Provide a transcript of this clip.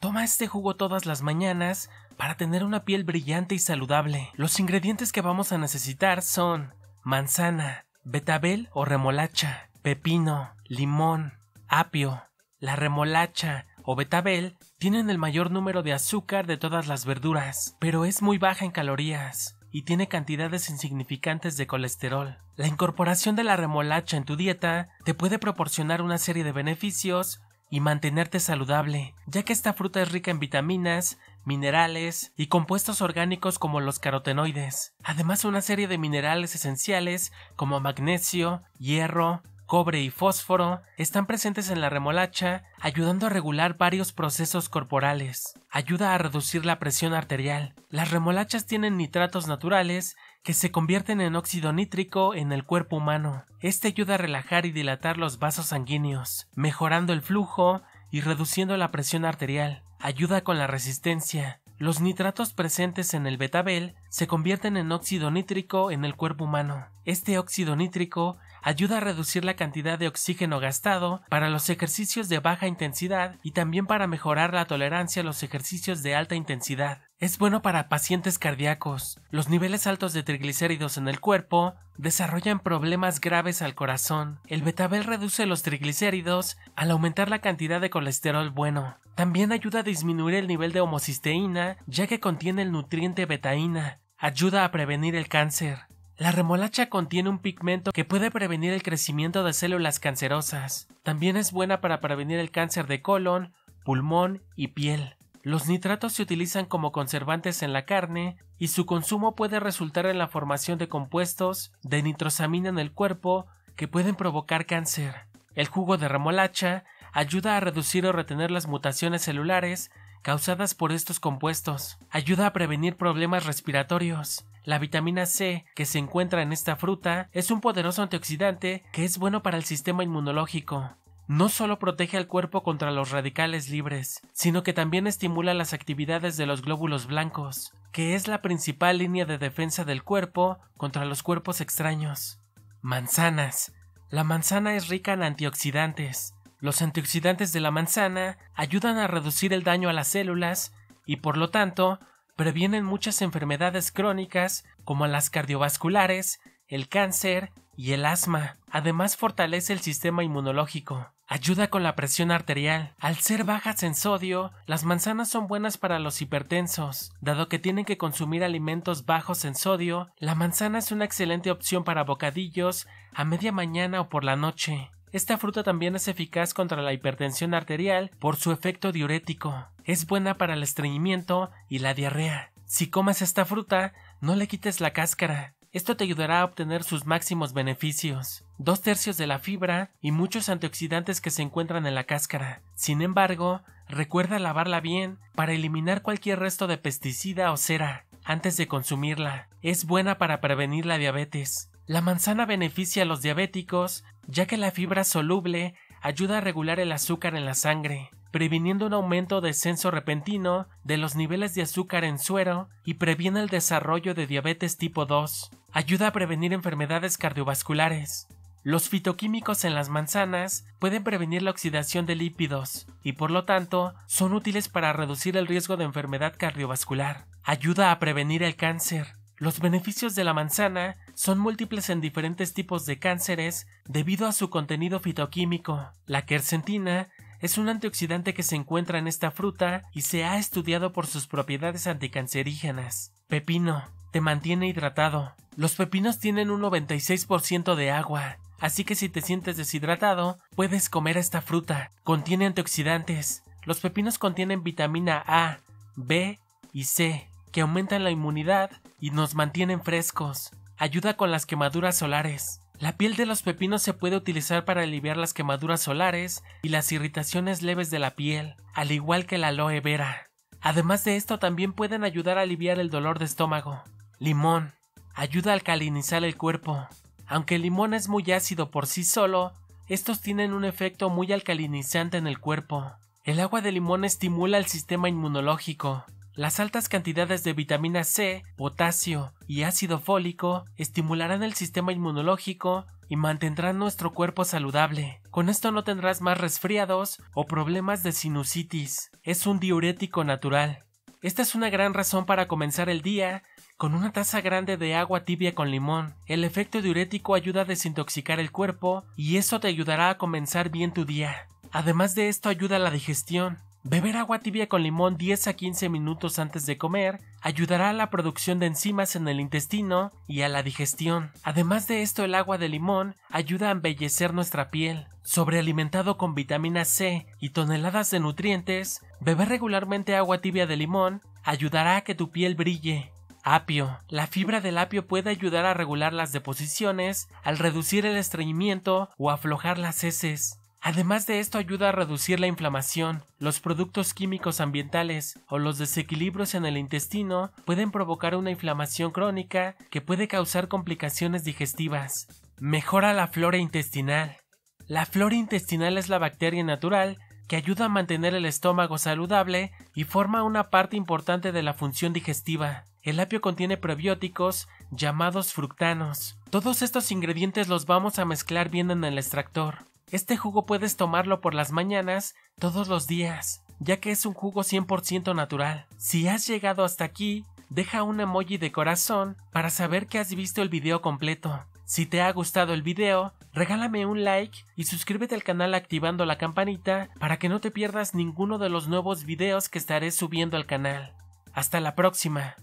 Toma este jugo todas las mañanas para tener una piel brillante y saludable. Los ingredientes que vamos a necesitar son manzana, betabel o remolacha, pepino, limón, apio. La remolacha o betabel tienen el mayor número de azúcar de todas las verduras, pero es muy baja en calorías y tiene cantidades insignificantes de colesterol. La incorporación de la remolacha en tu dieta te puede proporcionar una serie de beneficios y mantenerte saludable, ya que esta fruta es rica en vitaminas, minerales y compuestos orgánicos como los carotenoides, además una serie de minerales esenciales como magnesio, hierro, cobre y fósforo están presentes en la remolacha, ayudando a regular varios procesos corporales. Ayuda a reducir la presión arterial. Las remolachas tienen nitratos naturales que se convierten en óxido nítrico en el cuerpo humano. Este ayuda a relajar y dilatar los vasos sanguíneos, mejorando el flujo y reduciendo la presión arterial. Ayuda con la resistencia. Los nitratos presentes en el betabel se convierten en óxido nítrico en el cuerpo humano. Este óxido nítrico ayuda a reducir la cantidad de oxígeno gastado para los ejercicios de baja intensidad y también para mejorar la tolerancia a los ejercicios de alta intensidad. Es bueno para pacientes cardíacos. Los niveles altos de triglicéridos en el cuerpo desarrollan problemas graves al corazón. El betabel reduce los triglicéridos al aumentar la cantidad de colesterol bueno. También ayuda a disminuir el nivel de homocisteína, ya que contiene el nutriente betaína. Ayuda a prevenir el cáncer. La remolacha contiene un pigmento que puede prevenir el crecimiento de células cancerosas. También es buena para prevenir el cáncer de colon, pulmón y piel. Los nitratos se utilizan como conservantes en la carne y su consumo puede resultar en la formación de compuestos de nitrosamina en el cuerpo que pueden provocar cáncer. El jugo de remolacha ayuda a reducir o retener las mutaciones celulares causadas por estos compuestos. Ayuda a prevenir problemas respiratorios. La vitamina C que se encuentra en esta fruta es un poderoso antioxidante que es bueno para el sistema inmunológico. No solo protege al cuerpo contra los radicales libres, sino que también estimula las actividades de los glóbulos blancos, que es la principal línea de defensa del cuerpo contra los cuerpos extraños. Manzanas. La manzana es rica en antioxidantes, los antioxidantes de la manzana ayudan a reducir el daño a las células y por lo tanto previenen muchas enfermedades crónicas como las cardiovasculares, el cáncer y el asma. Además fortalece el sistema inmunológico. Ayuda con la presión arterial. Al ser bajas en sodio, las manzanas son buenas para los hipertensos. Dado que tienen que consumir alimentos bajos en sodio, la manzana es una excelente opción para bocadillos a media mañana o por la noche. Esta fruta también es eficaz contra la hipertensión arterial por su efecto diurético. Es buena para el estreñimiento y la diarrea. Si comes esta fruta, no le quites la cáscara. Esto te ayudará a obtener sus máximos beneficios. Dos tercios de la fibra y muchos antioxidantes que se encuentran en la cáscara. Sin embargo, recuerda lavarla bien para eliminar cualquier resto de pesticida o cera antes de consumirla. Es buena para prevenir la diabetes. La manzana beneficia a los diabéticos ya que la fibra soluble ayuda a regular el azúcar en la sangre, previniendo un aumento de descenso repentino de los niveles de azúcar en suero y previene el desarrollo de diabetes tipo 2. Ayuda a prevenir enfermedades cardiovasculares. Los fitoquímicos en las manzanas pueden prevenir la oxidación de lípidos y por lo tanto son útiles para reducir el riesgo de enfermedad cardiovascular. Ayuda a prevenir el cáncer. Los beneficios de la manzana son múltiples en diferentes tipos de cánceres debido a su contenido fitoquímico. La quercetina es un antioxidante que se encuentra en esta fruta y se ha estudiado por sus propiedades anticancerígenas. Pepino. Te mantiene hidratado. Los pepinos tienen un 96% de agua, así que si te sientes deshidratado, puedes comer esta fruta. Contiene antioxidantes. Los pepinos contienen vitamina A, B y C, aumentan la inmunidad y nos mantienen frescos. Ayuda con las quemaduras solares. La piel de los pepinos se puede utilizar para aliviar las quemaduras solares y las irritaciones leves de la piel, al igual que la aloe vera. Además de esto, también pueden ayudar a aliviar el dolor de estómago. Limón. Ayuda a alcalinizar el cuerpo. Aunque el limón es muy ácido por sí solo, estos tienen un efecto muy alcalinizante en el cuerpo. El agua de limón estimula el sistema inmunológico, las altas cantidades de vitamina C, potasio y ácido fólico estimularán el sistema inmunológico y mantendrán nuestro cuerpo saludable. Con esto no tendrás más resfriados o problemas de sinusitis. Es un diurético natural. Esta es una gran razón para comenzar el día con una taza grande de agua tibia con limón. El efecto diurético ayuda a desintoxicar el cuerpo y eso te ayudará a comenzar bien tu día. Además de esto ayuda a la digestión, Beber agua tibia con limón 10 a 15 minutos antes de comer ayudará a la producción de enzimas en el intestino y a la digestión. Además de esto, el agua de limón ayuda a embellecer nuestra piel. Sobrealimentado con vitamina C y toneladas de nutrientes, beber regularmente agua tibia de limón ayudará a que tu piel brille. Apio. La fibra del apio puede ayudar a regular las deposiciones al reducir el estreñimiento o aflojar las heces. Además de esto ayuda a reducir la inflamación. Los productos químicos ambientales o los desequilibrios en el intestino pueden provocar una inflamación crónica que puede causar complicaciones digestivas. Mejora la flora intestinal. La flora intestinal es la bacteria natural que ayuda a mantener el estómago saludable y forma una parte importante de la función digestiva. El apio contiene probióticos llamados fructanos. Todos estos ingredientes los vamos a mezclar bien en el extractor. Este jugo puedes tomarlo por las mañanas todos los días, ya que es un jugo 100% natural. Si has llegado hasta aquí, deja un emoji de corazón para saber que has visto el video completo. Si te ha gustado el video, regálame un like y suscríbete al canal activando la campanita para que no te pierdas ninguno de los nuevos videos que estaré subiendo al canal. Hasta la próxima.